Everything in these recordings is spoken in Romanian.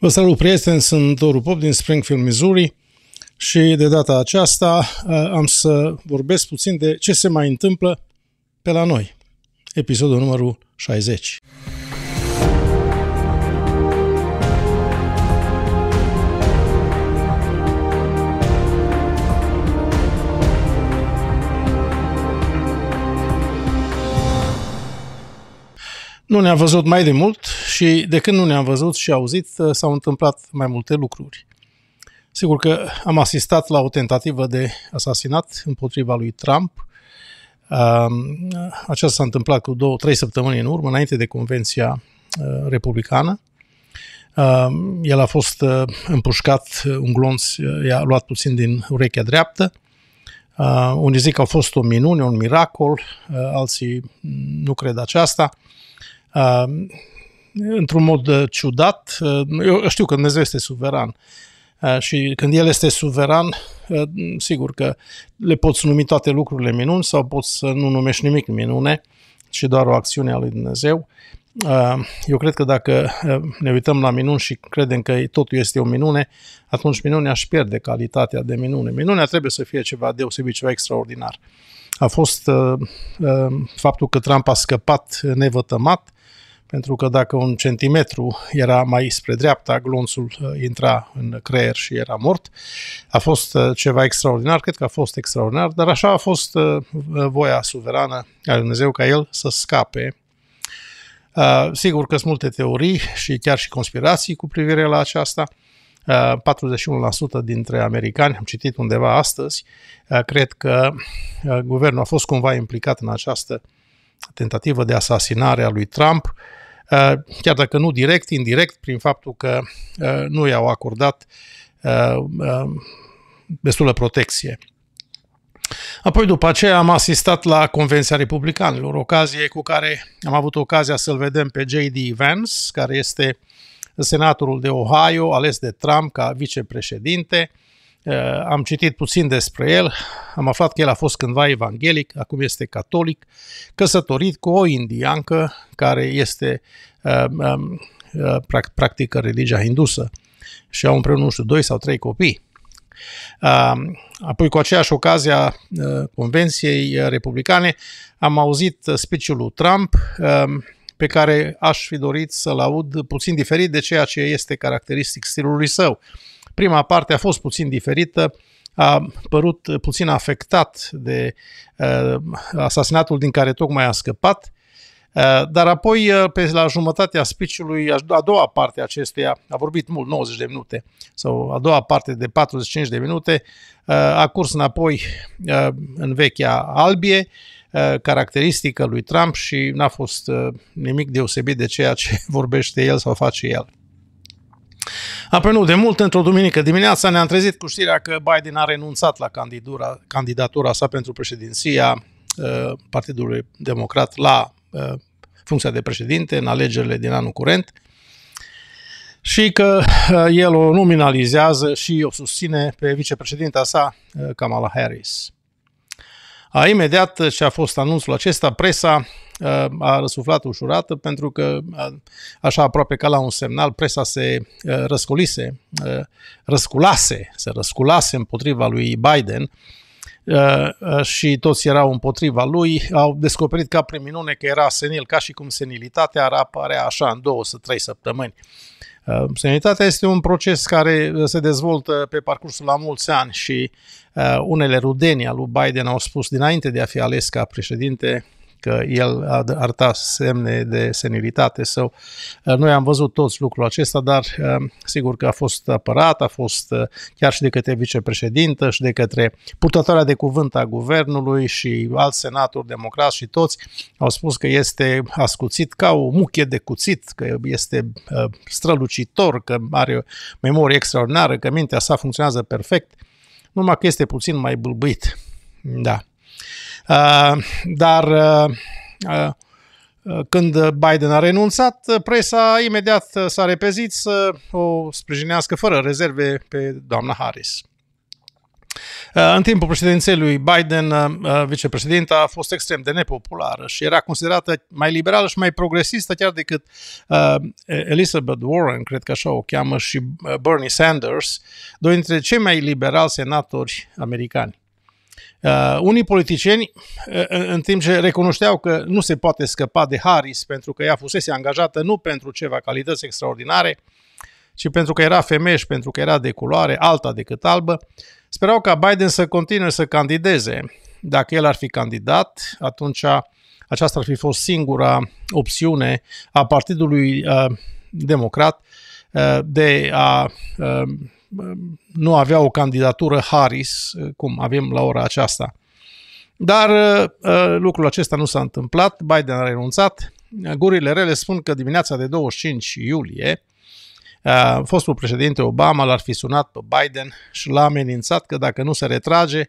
Vă salut, prieteni! Sunt Doru Pop din Springfield, Missouri și de data aceasta uh, am să vorbesc puțin de ce se mai întâmplă pe la noi. Episodul numărul 60. Nu ne-am văzut mai de mult, și de când nu ne-am văzut și auzit, uh, s-au întâmplat mai multe lucruri. Sigur că am asistat la o tentativă de asasinat împotriva lui Trump. Um, aceasta s-a întâmplat cu două, trei săptămâni în urmă, înainte de Convenția uh, Republicană. Um, el a fost uh, împușcat, un glonț i-a luat puțin din urechea dreaptă. Unii zic că a fost o minune, un miracol, alții mm, nu cred aceasta. Um, într-un mod uh, ciudat. Uh, eu știu că Dumnezeu este suveran uh, și când El este suveran, sigur că le poți numi toate lucrurile minuni sau poți să nu numești nimic minune, ci doar o acțiune a lui Dumnezeu. Eu cred că dacă ne uităm la minuni și credem că totul este o minune, atunci minunea își pierde calitatea de minune. Minunea trebuie să fie ceva deosebit, ceva extraordinar. A fost faptul că Trump a scăpat nevătămat pentru că dacă un centimetru era mai spre dreapta, glonțul uh, intra în creier și era mort. A fost uh, ceva extraordinar, cred că a fost extraordinar, dar așa a fost uh, voia suverană a Lui Dumnezeu ca el să scape. Sigur că sunt multe teorii și chiar și conspirații cu privire la aceasta. 41% dintre americani, am citit undeva astăzi, cred că guvernul a fost cumva implicat în această tentativă de asasinare a lui Trump. Uh, chiar dacă nu direct, indirect, prin faptul că uh, nu i-au acordat uh, destulă protecție. Apoi după aceea am asistat la Convenția Republicanilor, ocazie cu care am avut ocazia să-l vedem pe J.D. Vance, care este senatorul de Ohio, ales de Trump ca vicepreședinte, Eh, am citit puțin despre el, am aflat că el a fost cândva evanghelic, acum este catolic, căsătorit cu o indiancă care este eh, eh, practică religia hindusă și au împreună, nu știu, doi sau trei copii. Apoi, cu aceeași ocazie a Convenției Republicane, am auzit speech lui Trump, pe care aș fi dorit să-l aud puțin diferit de ceea ce este caracteristic stilului său. Prima parte a fost puțin diferită, a părut puțin afectat de uh, asasinatul din care tocmai a scăpat, uh, dar apoi, uh, pe la jumătatea spiciului, a doua parte a acesteia, a vorbit mult, 90 de minute, sau a doua parte de 45 de minute, a curs înapoi în vechea albie, caracteristică lui Trump și n-a fost nimic deosebit de ceea ce vorbește el sau face el. Apoi nu, de mult, într-o duminică dimineața, ne-am trezit cu știrea că Biden a renunțat la candidatura, candidatura sa pentru președinția uh, Partidului Democrat la uh, funcția de președinte în alegerile din anul curent și că uh, el o nominalizează și o susține pe vicepreședinta sa, uh, Kamala Harris. A, imediat ce a fost anunțul acesta, presa a răsuflat ușurată pentru că, așa aproape ca la un semnal, presa se răscolise, răsculase, se răsculase împotriva lui Biden și toți erau împotriva lui, au descoperit ca prin minune că era senil, ca și cum senilitatea ar apărea așa în două sau trei săptămâni. Uh, senitatea este un proces care uh, se dezvoltă pe parcursul la mulți ani și uh, unele rudenii al lui Biden au spus dinainte de a fi ales ca președinte că el arăta da semne de senilitate sau uh, noi am văzut toți lucrul acesta, dar uh, sigur că a fost apărat, a fost uh, chiar și de către vicepreședintă și de către purtătoarea de cuvânt a guvernului și al senator democrați și toți au spus că este ascuțit ca o muche de cuțit, că este strălucitor, că are o memorie extraordinară, că mintea sa funcționează perfect, numai că este puțin mai bâlbâit. Da. Uh, dar uh, uh, când Biden a renunțat, presa imediat s-a repezit să o sprijinească fără rezerve pe doamna Harris. În timpul președinței lui Biden, vicepreședinta a fost extrem de nepopulară și era considerată mai liberală și mai progresistă chiar decât Elizabeth Warren, cred că așa o cheamă, și Bernie Sanders, doi dintre cei mai liberali senatori americani. Uh, unii politicieni, uh, în timp ce recunoșteau că nu se poate scăpa de Harris pentru că ea fusese angajată nu pentru ceva calități extraordinare, ci pentru că era femeie și pentru că era de culoare alta decât albă, sperau ca Biden să continue să candideze. Dacă el ar fi candidat, atunci aceasta ar fi fost singura opțiune a Partidului uh, Democrat uh, de a uh, nu avea o candidatură Harris, eh, cum avem la ora aceasta. Dar eh, eh, lucrul acesta nu s-a întâmplat, Biden a renunțat. Gurile rele spun că dimineața de 25 iulie, fostul președinte Obama l-ar fi sunat pe Biden și l-a amenințat că dacă nu se retrage,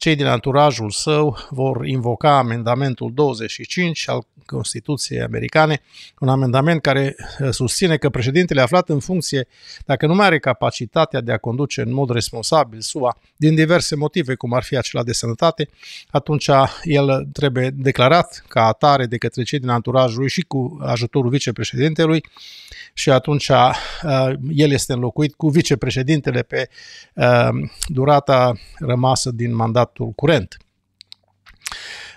cei din anturajul său vor invoca amendamentul 25 al Constituției americane, un amendament care uh, susține că președintele aflat în funcție, dacă nu mai are capacitatea de a conduce în mod responsabil SUA, din diverse motive, cum ar fi acela de sănătate, atunci el trebuie declarat ca atare de către cei din anturajul lui și cu ajutorul vicepreședintelui și atunci uh, el este înlocuit cu vicepreședintele pe uh, durata rămasă din mandat statul curent.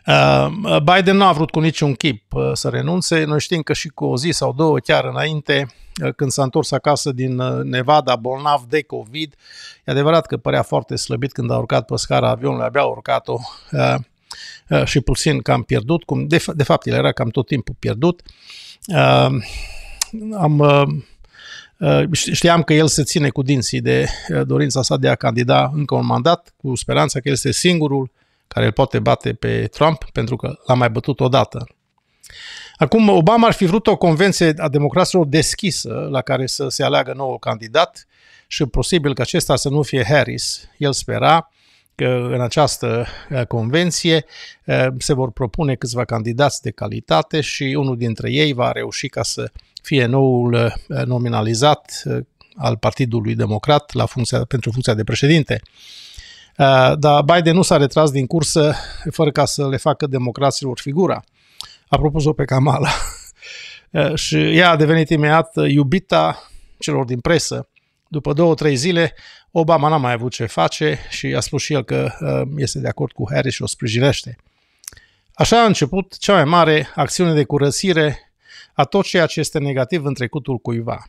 Uh, Biden nu a vrut cu niciun chip uh, să renunțe. Noi știm că și cu o zi sau două chiar înainte, uh, când s-a întors acasă din Nevada, bolnav de COVID, e adevărat că părea foarte slăbit când a urcat pe scara avionului, abia a urcat-o și puțin cam pierdut, cum de, de fapt el era cam tot timpul pierdut. Am Uh, știam că el se ține cu dinții de uh, dorința sa de a candida încă un mandat, cu speranța că el este singurul care îl poate bate pe Trump, pentru că l-a mai bătut odată. Acum, Obama ar fi vrut o convenție a democraților deschisă, la care să se aleagă nou candidat și posibil că acesta să nu fie Harris. El spera că în această uh, convenție se vor propune câțiva candidați de calitate și unul dintre ei va reuși ca să fie noul uh, nominalizat uh, al Partidului Democrat la funcția, pentru funcția de președinte. Uh, dar Biden nu s-a retras din cursă fără ca să le facă democraților figura. A propus-o pe Kamala. și ea a devenit imediat iubita celor din presă. După două, trei zile, Obama n-a mai avut ce face și a spus și el că este de acord cu Harris și o sprijinește. Așa a început cea mai mare acțiune de curățire a tot ceea ce este negativ în trecutul cuiva.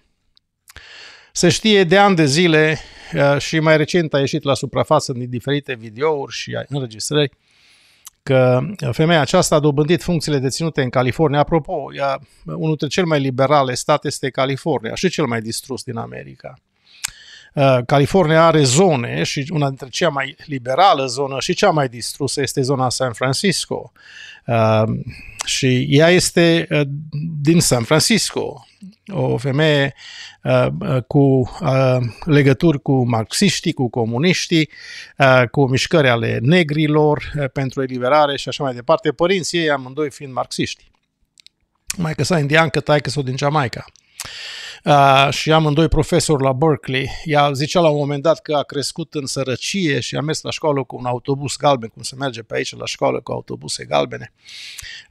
Se știe de ani de zile uh, și mai recent a ieșit la suprafață din diferite videouri și înregistrări că femeia aceasta a dobândit funcțiile deținute în California. Apropo, ea, unul dintre cele mai liberale state este California și cel mai distrus din America. Uh, California are zone și una dintre cea mai liberală zonă și cea mai distrusă este zona San Francisco. Uh, și ea este uh, din San Francisco, o femeie cu legături cu marxiștii, cu comuniștii, cu mișcări ale negrilor pentru eliberare și așa mai departe, părinții ei amândoi fiind marxiști. Mai că sa indiancă, taică sau din Jamaica. Uh, și amândoi profesori la Berkeley. Ea zicea la un moment dat că a crescut în sărăcie și a mers la școală cu un autobuz galben, cum se merge pe aici la școală cu autobuse galbene.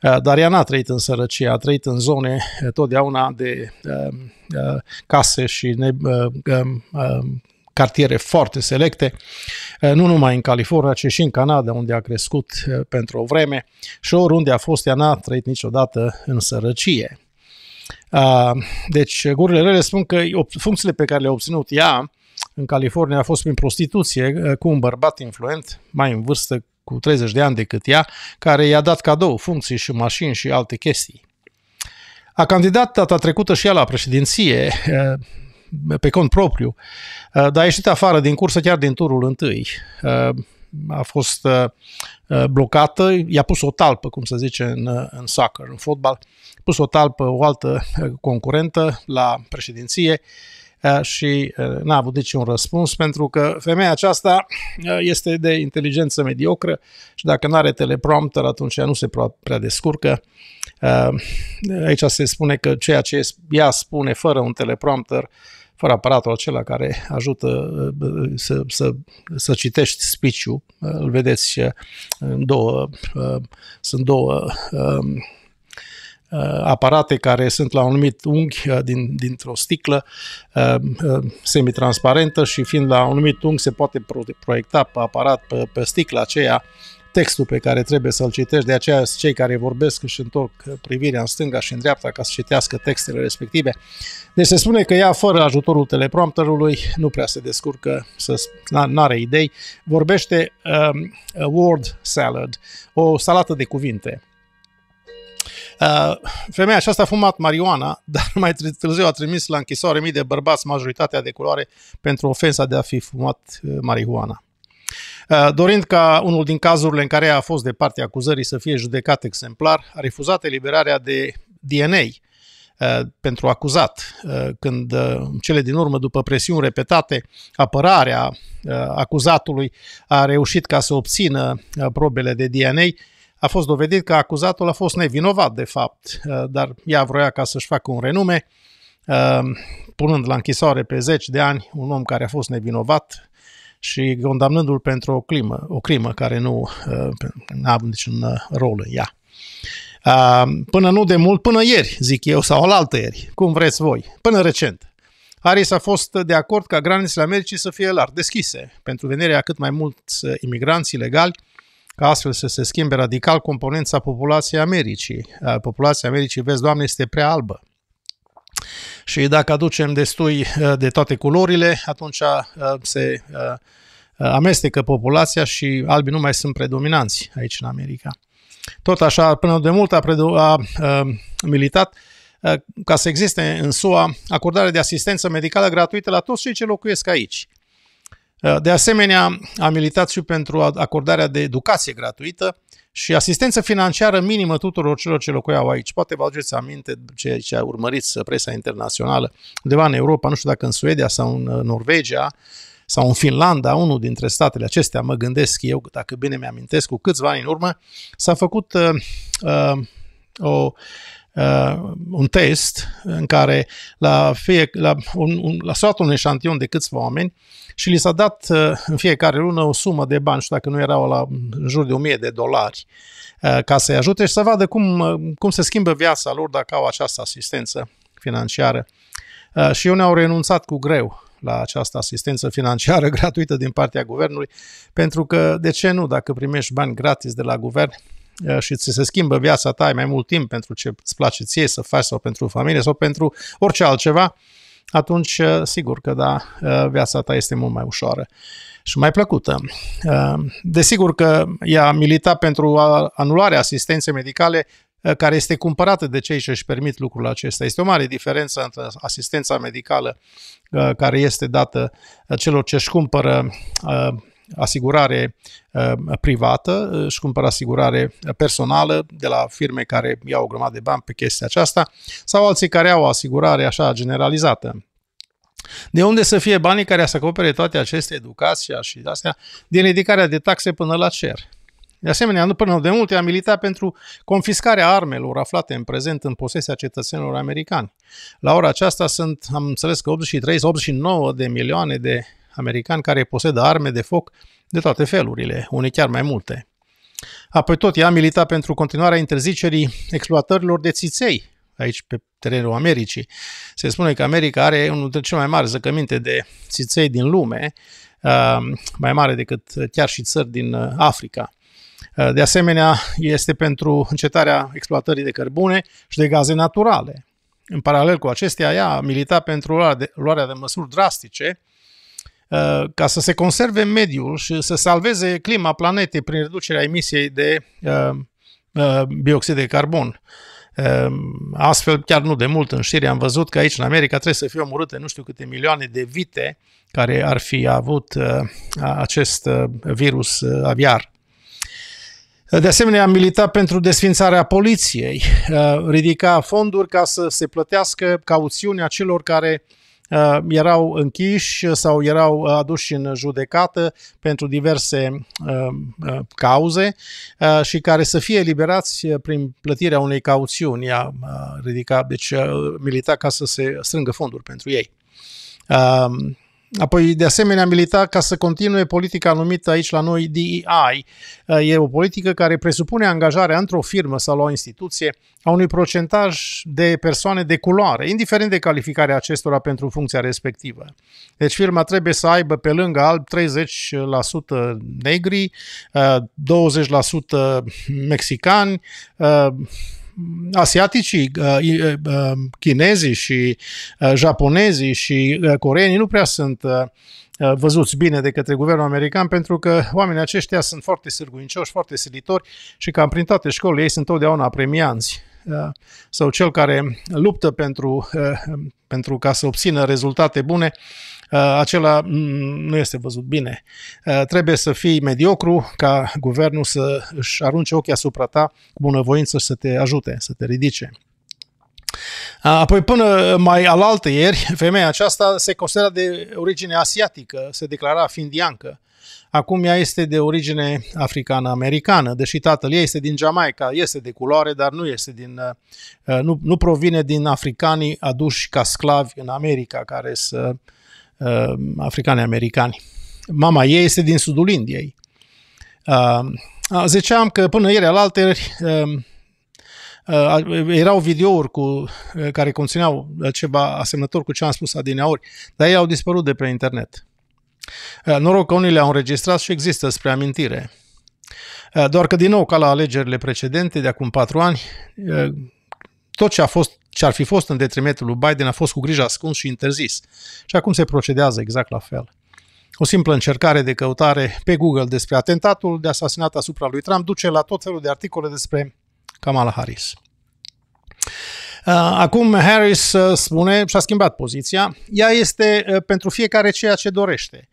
Uh, dar ea n-a trăit în sărăcie, a trăit în zone totdeauna de uh, uh, case și ne, uh, uh, cartiere foarte selecte, nu numai în California, ci și în Canada, unde a crescut pentru o vreme și oriunde a fost, ea n-a trăit niciodată în sărăcie. Deci, gurile rele spun că funcțiile pe care le-a obținut ea în California a fost prin prostituție cu un bărbat influent, mai în vârstă cu 30 de ani decât ea, care i-a dat cadou funcții și mașini și alte chestii. A candidat data trecută și ea la președinție, pe cont propriu, dar a ieșit afară din cursă chiar din turul întâi a fost uh, uh, blocată, i-a pus o talpă, cum se zice în, uh, în soccer, în fotbal, a pus o talpă o altă concurentă la președinție și n-a avut niciun răspuns pentru că femeia aceasta este de inteligență mediocră și dacă nu are teleprompter atunci ea nu se prea descurcă. Aici se spune că ceea ce ea spune fără un teleprompter fără aparatul acela care ajută uh, să, să, să citești spiciu, uh, îl vedeți uh, în două, sunt două um, aparate care sunt la un anumit unghi din, dintr-o sticlă semitransparentă și fiind la un anumit unghi se poate proiecta pe aparat pe, pe sticla aceea textul pe care trebuie să-l citești, de aceea cei care vorbesc își întorc privirea în stânga și în dreapta ca să citească textele respective. Deci se spune că ea, fără ajutorul teleprompterului, nu prea se descurcă, să are idei, vorbește um, word salad, o salată de cuvinte. Uh, femeia aceasta a fumat marioana, dar mai târziu a trimis la închisoare mii de bărbați, majoritatea de culoare, pentru ofensa de a fi fumat uh, marihuana. Uh, dorind ca unul din cazurile în care a fost de partea acuzării să fie judecat exemplar, a refuzat eliberarea de DNA uh, pentru acuzat, uh, când în cele din urmă, după presiuni repetate, apărarea acuzatului a reușit ca să obțină probele de DNA, a fost dovedit că acuzatul a fost nevinovat, de fapt, dar ea vroia ca să-și facă un renume, punând la închisoare pe zeci de ani un om care a fost nevinovat, și condamnându-l pentru o crimă, o crimă care nu uh, avea niciun uh, rol în ea. Uh, până nu de mult, până ieri, zic eu, sau alaltă ieri, cum vreți voi, până recent. Harris a fost de acord ca granițele Americii să fie larg deschise pentru venirea cât mai mulți uh, imigranți ilegali, ca astfel să se schimbe radical componența populației Americii. Uh, populația Americii, vezi, Doamne, este prea albă și dacă aducem destui uh, de toate culorile, atunci uh, se uh, amestecă populația și albii nu mai sunt predominanți aici în America. Tot așa, până de mult a, predu- a, a militat ca să existe în SUA acordarea de asistență medicală gratuită la toți cei ce locuiesc aici. De asemenea, a militat și pentru acordarea de educație gratuită și asistență financiară minimă tuturor celor ce locuiau aici. Poate vă aduceți aminte ceea ce a urmărit presa internațională undeva în Europa, nu știu dacă în Suedia sau în uh, Norvegia, sau în Finlanda, unul dintre statele acestea, mă gândesc eu, dacă bine mi-amintesc, cu câțiva ani în urmă, s-a făcut uh, uh, o uh, un test în care la, fie, la, un, un, la soat un eșantion de câțiva oameni și li s-a dat uh, în fiecare lună o sumă de bani, și dacă nu erau la în jur de 1000 de dolari, uh, ca să-i ajute și să vadă cum, uh, cum se schimbă viața lor dacă au această asistență financiară. Uh, și eu ne-au renunțat cu greu la această asistență financiară gratuită din partea guvernului, pentru că, de ce nu, dacă primești bani gratis de la guvern, și ți se schimbă viața ta, ai mai mult timp pentru ce îți place ție să faci sau pentru familie sau pentru orice altceva, atunci uh, sigur că da, uh, viața ta este mult mai ușoară și mai plăcută. Uh, desigur că ea a militat pentru anularea asistenței medicale care este cumpărată de cei ce își permit lucrul acesta. Este o mare diferență între asistența medicală care este dată celor ce își cumpără asigurare uh, privată, își cumpără asigurare personală de la firme care iau o grămadă de bani pe chestia aceasta sau alții care au o asigurare așa generalizată. De unde să fie banii care să acopere toate aceste educații, și astea? Din ridicarea de taxe până la cer. De asemenea, nu până de multe a militat pentru confiscarea armelor aflate în prezent în posesia cetățenilor americani. La ora aceasta sunt, am înțeles că 83 89 de milioane de american care posedă arme de foc de toate felurile, unii chiar mai multe. Apoi tot ea a militat pentru continuarea interzicerii exploatărilor de țiței, aici pe terenul Americii. Se spune că America are unul dintre cele mai mari zăcăminte de țiței din lume, uh, mai mare decât chiar și țări din uh, Africa. Uh, de asemenea, este pentru încetarea exploatării de cărbune și de gaze naturale. În paralel cu acestea, ea a militat pentru luarea de, luarea de măsuri drastice Uh, ca să se conserve mediul și să salveze clima planetei prin reducerea emisiei de uh, uh, bioxid de carbon. Astfel, chiar nu de mult în știri am văzut că aici în America trebuie să fie omorâte nu știu câte milioane de vite care ar fi avut acest virus aviar. De asemenea, am militat pentru desfințarea poliției, ridica fonduri ca să se plătească cauțiunea celor care uh, Uh, erau închiși sau erau uh, aduși în judecată pentru diverse uh, cauze și care să fie eliberați prin plătirea unei cauțiuni. Ea ridica, deci milita ca să se strângă fonduri pentru ei. Um, Apoi, de asemenea, milita ca să continue politica numită aici la noi DEI. Uh, e o politică care presupune angajarea într-o firmă sau la o instituție a unui procentaj de persoane de culoare, indiferent de calificarea acestora pentru funcția respectivă. Deci firma trebuie să aibă pe lângă alb 30% negri, 20% uh, mexicani, uh, asiaticii, uh, uh, um, chinezii și uh, japonezii și coreenii nu prea sunt văzuți bine de către guvernul american pentru că oamenii aceștia sunt foarte sârguincioși, foarte silitori și cam prin toate școlile ei sunt totdeauna premianți sau cel care luptă pentru, um, pentru ca să obțină rezultate bune, Uh, acela mm, nu este văzut bine. Uh, trebuie să fii mediocru ca guvernul să își arunce ochii asupra ta cu bunăvoință și să te ajute, să te ridice. Uh, apoi până mai alaltă ieri, femeia aceasta se considera de origine asiatică, se declara fiind iancă. Acum ea este de origine africană-americană, deși tatăl ei este din Jamaica, este de culoare, dar nu, este din, nu, nu provine din africanii aduși ca sclavi în America, care să uh, africani americani Mama ei este din sudul Indiei. Uh, ziceam că până ieri alaltări um, uh, uh, erau videouri cu, uh, care conțineau uh, ceva asemănător cu ce am spus adineauri, dar ei au dispărut de pe internet. Uh, noroc că unii le-au înregistrat și există spre amintire. Uh, doar că, din nou, ca la alegerile precedente de acum patru ani, uh, tot ce a fost ce ar fi fost în detrimentul lui Biden a fost cu grijă ascuns și interzis. Și acum se procedează exact la fel. O simplă încercare de căutare pe Google despre atentatul de asasinat asupra lui Trump duce la tot felul de articole despre Kamala Harris. Uh, acum Harris uh, spune și-a schimbat poziția. Ea este uh, pentru fiecare ceea ce dorește.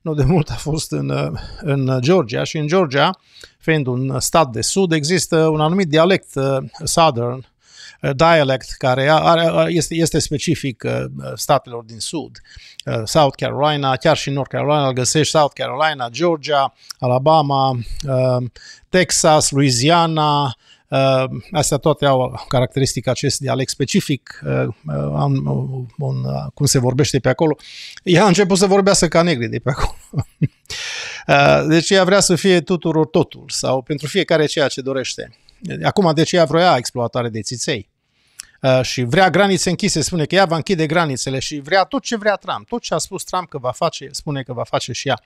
Nu de mult a fost în, în Georgia și în Georgia, fiind un stat de sud, există un anumit dialect southern Uh, dialect care are, este, este specific uh, statelor din sud. Uh, South Carolina, chiar și North Carolina, îl găsești South Carolina, Georgia, Alabama, Texas, Louisiana, Uh, astea toate au caracteristica acest dialect specific, uh, un, un, cum se vorbește pe acolo. Ea a început să vorbească ca negri de pe acolo. uh, deci ea vrea să fie tuturor totul sau pentru fiecare ceea ce dorește. Acum, deci ea vroia exploatare de țiței. Uh, și vrea granițe închise, spune că ea va închide granițele și vrea tot ce vrea Trump, tot ce a spus Trump că va face, spune că va face și ea.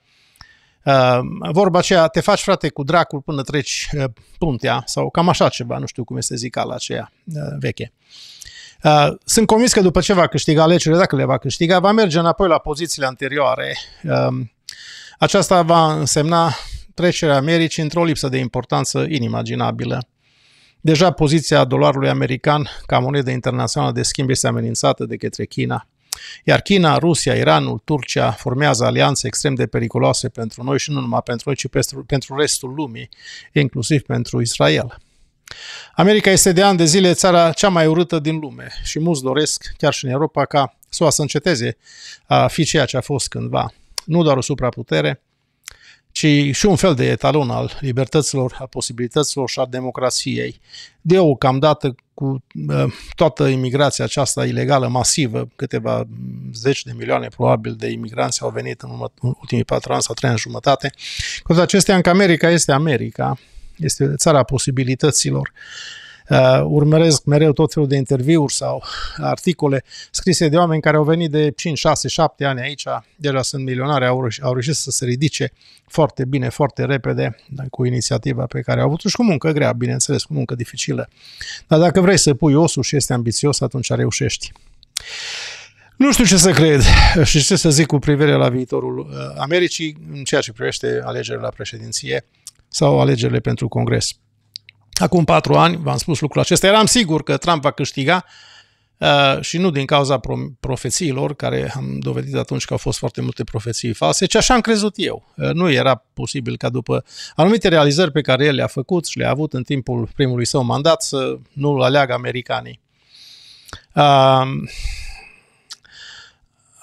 Uh, vorba aceea, te faci frate cu dracul până treci uh, puntea sau cam așa ceva, nu știu cum este la aceea veche. Sunt convins că după ce va câștiga alegerile, dacă le va câștiga, va merge înapoi la pozițiile anterioare. Aceasta va însemna trecerea Americii într-o lipsă de importanță inimaginabilă. Deja poziția dolarului american ca monedă internațională de schimb este amenințată de către China. Iar China, Rusia, Iranul, Turcia formează alianțe extrem de periculoase pentru noi și nu numai pentru noi, ci pentru, restul lumii, inclusiv pentru Israel. America este de ani de zile țara cea mai urâtă din lume și mulți doresc, chiar și în Europa, ca SUA să înceteze a fi ceea ce a fost cândva. Nu doar o supraputere, ci și un fel de etalon al libertăților, al posibilităților și a democrației. Deocamdată, cu uh, toată imigrația aceasta ilegală, masivă, câteva mm, zeci de milioane probabil de imigranți au venit în ultimii patru ani sau trei ani jumătate, cu toate acestea, în America este America, este țara posibilităților. Uh, Uh, urmăresc mereu tot felul de interviuri sau articole scrise de oameni care au venit de 5, 6, 7 ani aici, deja sunt milionari, au, reuș- au reușit să se ridice foarte bine, foarte repede cu inițiativa pe care au avut-o și cu muncă grea, bineînțeles, cu muncă dificilă. Dar dacă vrei să pui osul și este ambițios, atunci reușești. Nu știu ce să cred și ce să zic cu privire la viitorul uh, Americii în ceea ce privește alegerile la președinție sau alegerile pentru Congres. Acum patru ani v-am spus lucrul acesta. Eram sigur că Trump va câștiga uh, și nu din cauza profețiilor, care am dovedit atunci că au fost foarte multe profeții false, ci așa am crezut eu. Uh, nu era posibil ca după anumite realizări pe care el le-a făcut și le-a avut în timpul primului său mandat să nu îl aleagă americanii. Uh,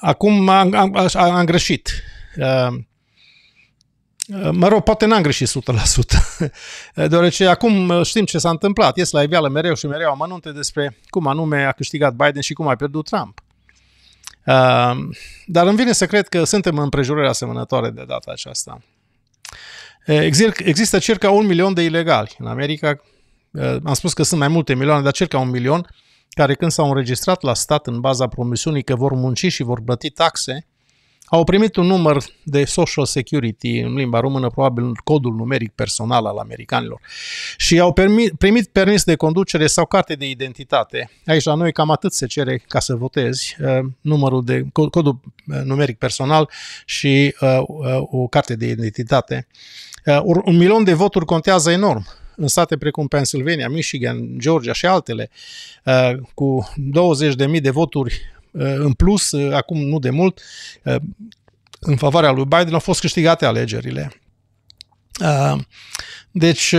acum am, am, am greșit. Uh, mă rog, poate n-am greșit 100%, deoarece acum uh, știm ce s-a întâmplat. Ies la iveală mereu și mereu amănunte despre cum anume a câștigat Biden și cum a pierdut Trump. Uh, dar îmi vine să cred că suntem în împrejurări asemănătoare de data aceasta. Există circa un milion de ilegali în America. Am spus că sunt mai multe milioane, dar circa un milion, care când s-au înregistrat la stat în baza promisiunii că vor munci și vor plăti taxe, au primit un număr de Social Security, în limba română, probabil codul numeric personal al americanilor, și au primit permis de conducere sau carte de identitate. Aici la noi cam atât se cere ca să votezi, uh, numărul de, codul uh, numeric personal și uh, o carte de identitate. Un milion de voturi contează enorm în state precum Pennsylvania, Michigan, Georgia și altele, cu 20.000 de voturi Eh, în plus, eh, acum nu de mult, eh, în favoarea lui Biden au fost câștigate alegerile. Deci,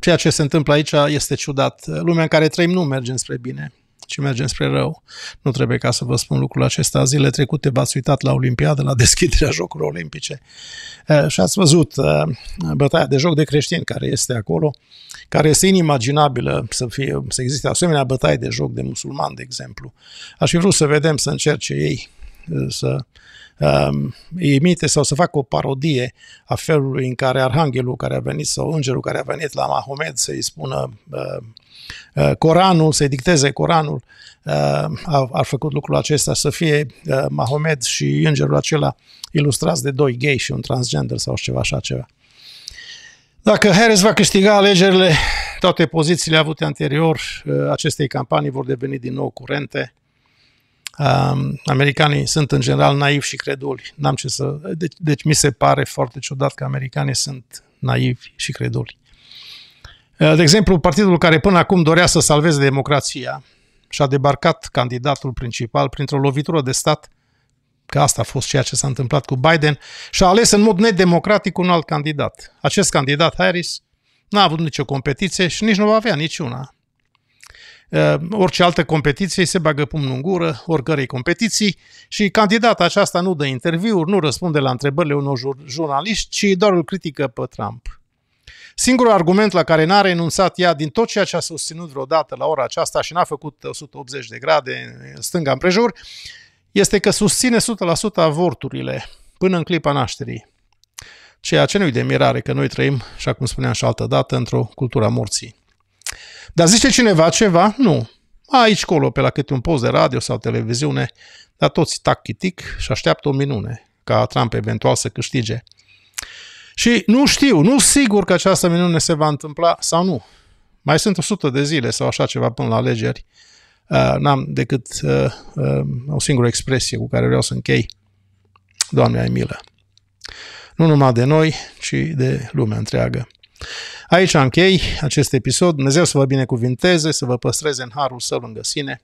ceea ce se întâmplă aici este ciudat. Lumea în care trăim nu merge spre bine ci mergem spre rău. Nu trebuie ca să vă spun lucrul acesta. Zile trecute v-ați uitat la Olimpiadă, la deschiderea Jocurilor Olimpice și ați văzut bătaia de joc de creștini care este acolo, care este inimaginabilă să, fie, să existe asemenea bătaie de joc de musulman de exemplu. Aș fi vrut să vedem, să încerce ei să um, imite sau să facă o parodie a felului în care arhanghelul care a venit sau îngerul care a venit la Mahomed să-i spună uh, uh, Coranul, să-i dicteze Coranul, uh, a, a făcut lucrul acesta să fie uh, Mahomed și îngerul acela ilustrați de doi gay și un transgender sau ceva așa ceva. Dacă Harris va câștiga alegerile, toate pozițiile avute anterior uh, acestei campanii vor deveni din nou curente Um, americanii sunt în general naivi și creduli. N-am ce să... Deci, deci mi se pare foarte ciudat că americanii sunt naivi și creduli. De exemplu, partidul care până acum dorea să salveze democrația și-a debarcat candidatul principal printr-o lovitură de stat, că asta a fost ceea ce s-a întâmplat cu Biden, și-a ales în mod nedemocratic un alt candidat. Acest candidat, Harris, n-a avut nicio competiție și nici nu va avea niciuna. Ă, orice altă competiție se bagă pumnul în gură oricărei competiții și candidata aceasta nu dă interviuri, nu răspunde la întrebările unor jurnaliști, ci doar îl critică pe Trump. Singurul argument la care n-a renunțat ea din tot ceea ce a susținut vreodată la ora aceasta și n-a făcut 180 de grade stânga împrejur, este că susține 100% avorturile până în clipa nașterii. Ceea ce nu-i de mirare că noi trăim, și acum spuneam și altă dată, într-o cultură a morții. Dar zice cineva ceva? Nu. Aici, colo, pe la câte un post de radio sau televiziune, dar toți tac chitic și așteaptă o minune ca Trump eventual să câștige. Și nu știu, nu sigur că această minune se va întâmpla sau nu. Mai sunt 100 de zile sau așa ceva până la alegeri. Uh, n-am decât uh, uh, o singură expresie cu care vreau să închei. Doamne, ai milă! Nu numai de noi, ci de lumea întreagă. Aici închei acest episod. Dumnezeu să vă binecuvinteze, să vă păstreze în harul său lângă sine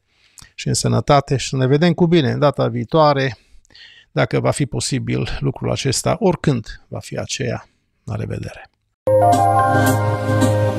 și în sănătate și să ne vedem cu bine în data viitoare, dacă va fi posibil lucrul acesta, oricând va fi aceea. La revedere! Thank you.